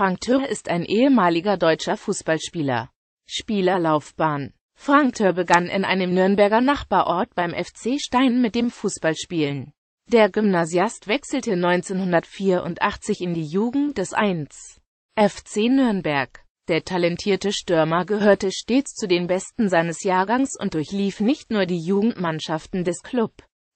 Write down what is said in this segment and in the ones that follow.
Frank Thür ist ein ehemaliger deutscher Fußballspieler. Spielerlaufbahn Frank Thör begann in einem Nürnberger Nachbarort beim FC Stein mit dem Fußballspielen. Der Gymnasiast wechselte 1984 in die Jugend des 1. FC Nürnberg. Der talentierte Stürmer gehörte stets zu den Besten seines Jahrgangs und durchlief nicht nur die Jugendmannschaften des Club,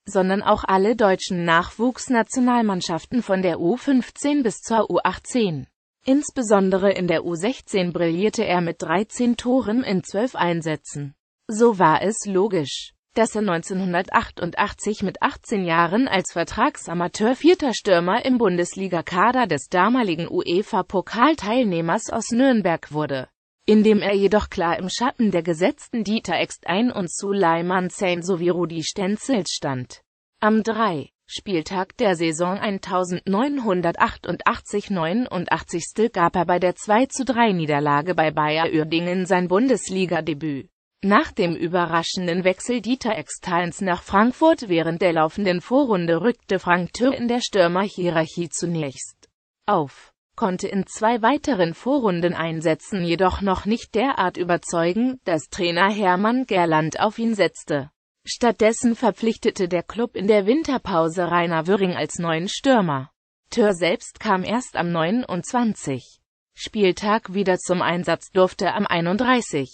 sondern auch alle deutschen Nachwuchsnationalmannschaften von der U15 bis zur U18. Insbesondere in der U16 brillierte er mit 13 Toren in 12 Einsätzen. So war es logisch, dass er 1988 mit 18 Jahren als Vertragsamateur vierter Stürmer im Bundesliga-Kader des damaligen UEFA-Pokalteilnehmers aus Nürnberg wurde, indem er jedoch klar im Schatten der gesetzten Dieter Eckstein und Suleiman Zayn sowie Rudi Stenzels stand. Am 3. Spieltag der Saison 1988-89 gab er bei der 2 3 niederlage bei Bayer Uerdingen sein Bundesligadebüt. Nach dem überraschenden Wechsel Dieter Extans nach Frankfurt während der laufenden Vorrunde rückte Frank Tür in der Stürmerhierarchie zunächst auf, konnte in zwei weiteren Vorrundeneinsätzen jedoch noch nicht derart überzeugen, dass Trainer Hermann Gerland auf ihn setzte Stattdessen verpflichtete der Klub in der Winterpause Rainer Wöring als neuen Stürmer. Tör selbst kam erst am 29. Spieltag wieder zum Einsatz, durfte am 31.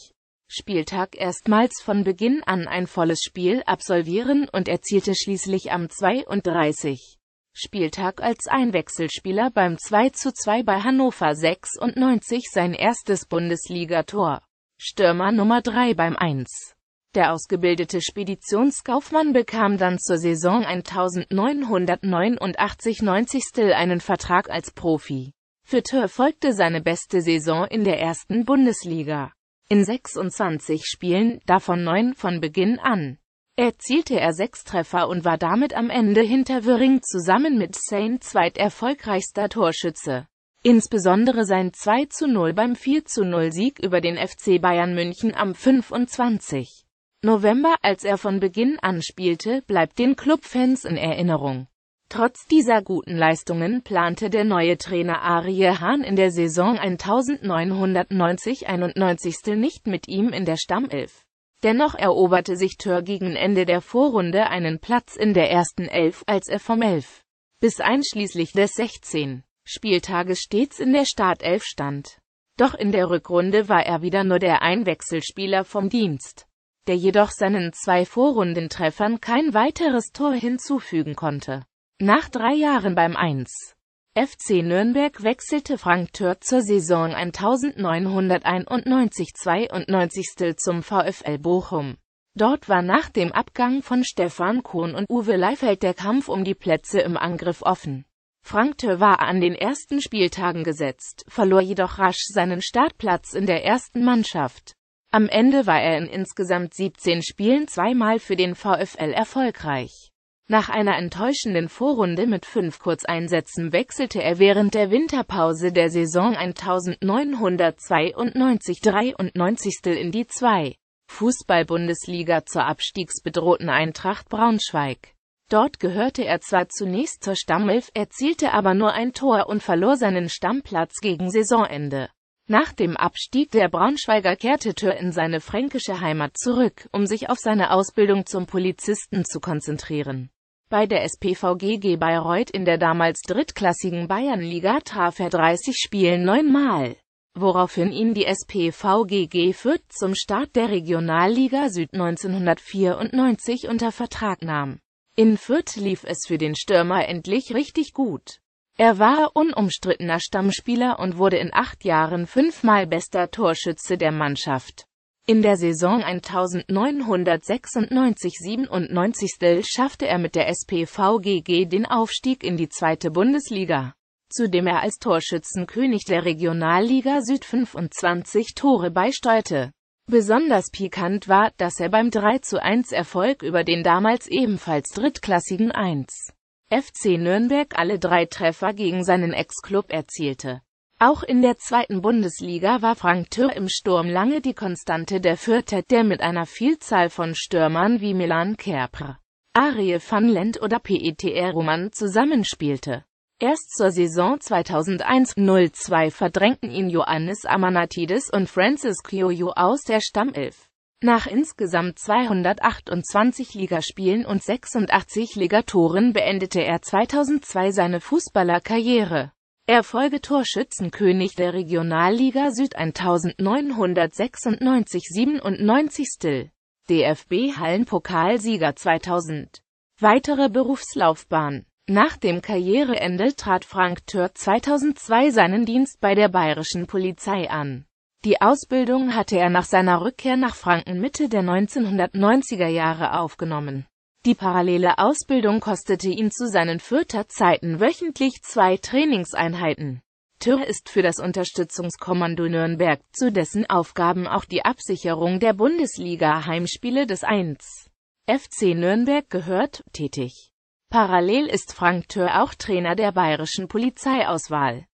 Spieltag erstmals von Beginn an ein volles Spiel absolvieren und erzielte schließlich am 32. Spieltag als Einwechselspieler beim 2 zu 2 bei Hannover 96 sein erstes Bundesligator. Stürmer Nummer 3 beim 1. Der ausgebildete Speditionskaufmann bekam dann zur Saison 1989-90 einen Vertrag als Profi. Für Tör folgte seine beste Saison in der ersten Bundesliga. In 26 Spielen, davon neun von Beginn an, erzielte er sechs Treffer und war damit am Ende hinter Wöring zusammen mit Sain zweiterfolgreichster Torschütze. Insbesondere sein 2 zu 0 beim 4 zu 0 Sieg über den FC Bayern München am 25. November, als er von Beginn an spielte, bleibt den Clubfans in Erinnerung. Trotz dieser guten Leistungen plante der neue Trainer Arie Hahn in der Saison 1990-91 nicht mit ihm in der Stammelf. Dennoch eroberte sich Tör gegen Ende der Vorrunde einen Platz in der ersten Elf, als er vom 11 bis einschließlich des 16 Spieltages stets in der Startelf stand. Doch in der Rückrunde war er wieder nur der Einwechselspieler vom Dienst der jedoch seinen zwei Vorrundentreffern kein weiteres Tor hinzufügen konnte. Nach drei Jahren beim 1. FC Nürnberg wechselte Frank Tür zur Saison 1991-92 zum VfL Bochum. Dort war nach dem Abgang von Stefan Kohn und Uwe Leifeld der Kampf um die Plätze im Angriff offen. Frank Tür war an den ersten Spieltagen gesetzt, verlor jedoch rasch seinen Startplatz in der ersten Mannschaft. Am Ende war er in insgesamt 17 Spielen zweimal für den VfL erfolgreich. Nach einer enttäuschenden Vorrunde mit fünf Kurzeinsätzen wechselte er während der Winterpause der Saison 1992-93 in die 2. Fußball-Bundesliga zur abstiegsbedrohten Eintracht Braunschweig. Dort gehörte er zwar zunächst zur Stammelf, erzielte aber nur ein Tor und verlor seinen Stammplatz gegen Saisonende. Nach dem Abstieg der Braunschweiger kehrte Tür in seine fränkische Heimat zurück, um sich auf seine Ausbildung zum Polizisten zu konzentrieren. Bei der SPVGG Bayreuth in der damals drittklassigen Bayernliga traf er 30 Spielen neunmal, woraufhin ihn die SPVGG Fürth zum Start der Regionalliga Süd 1994 unter Vertrag nahm. In Fürth lief es für den Stürmer endlich richtig gut. Er war unumstrittener Stammspieler und wurde in acht Jahren fünfmal bester Torschütze der Mannschaft. In der Saison 1996-97 schaffte er mit der SPVGG den Aufstieg in die zweite Bundesliga, zu dem er als Torschützenkönig der Regionalliga Süd 25 Tore beisteuerte. Besonders pikant war, dass er beim 3 1 Erfolg über den damals ebenfalls drittklassigen 1. FC Nürnberg alle drei Treffer gegen seinen Ex-Club erzielte. Auch in der zweiten Bundesliga war Frank Thür im Sturm lange die Konstante der Fürther, der mit einer Vielzahl von Stürmern wie Milan Kerpr, Ariel van Lent oder PETR Roman zusammenspielte. Erst zur Saison 2001-02 verdrängten ihn Johannes Amanatidis und Francis Kyoyo aus der Stammelf. Nach insgesamt 228 Ligaspielen und 86 Ligatoren beendete er 2002 seine Fußballerkarriere. Er folge Torschützenkönig der Regionalliga Süd 1996-97 DFB Hallenpokalsieger 2000. Weitere Berufslaufbahn Nach dem Karriereende trat Frank Tür 2002 seinen Dienst bei der bayerischen Polizei an. Die Ausbildung hatte er nach seiner Rückkehr nach Franken Mitte der 1990er Jahre aufgenommen. Die parallele Ausbildung kostete ihn zu seinen Fürther Zeiten wöchentlich zwei Trainingseinheiten. Tür ist für das Unterstützungskommando Nürnberg, zu dessen Aufgaben auch die Absicherung der Bundesliga-Heimspiele des 1. FC Nürnberg gehört, tätig. Parallel ist Frank Tür auch Trainer der bayerischen Polizeiauswahl.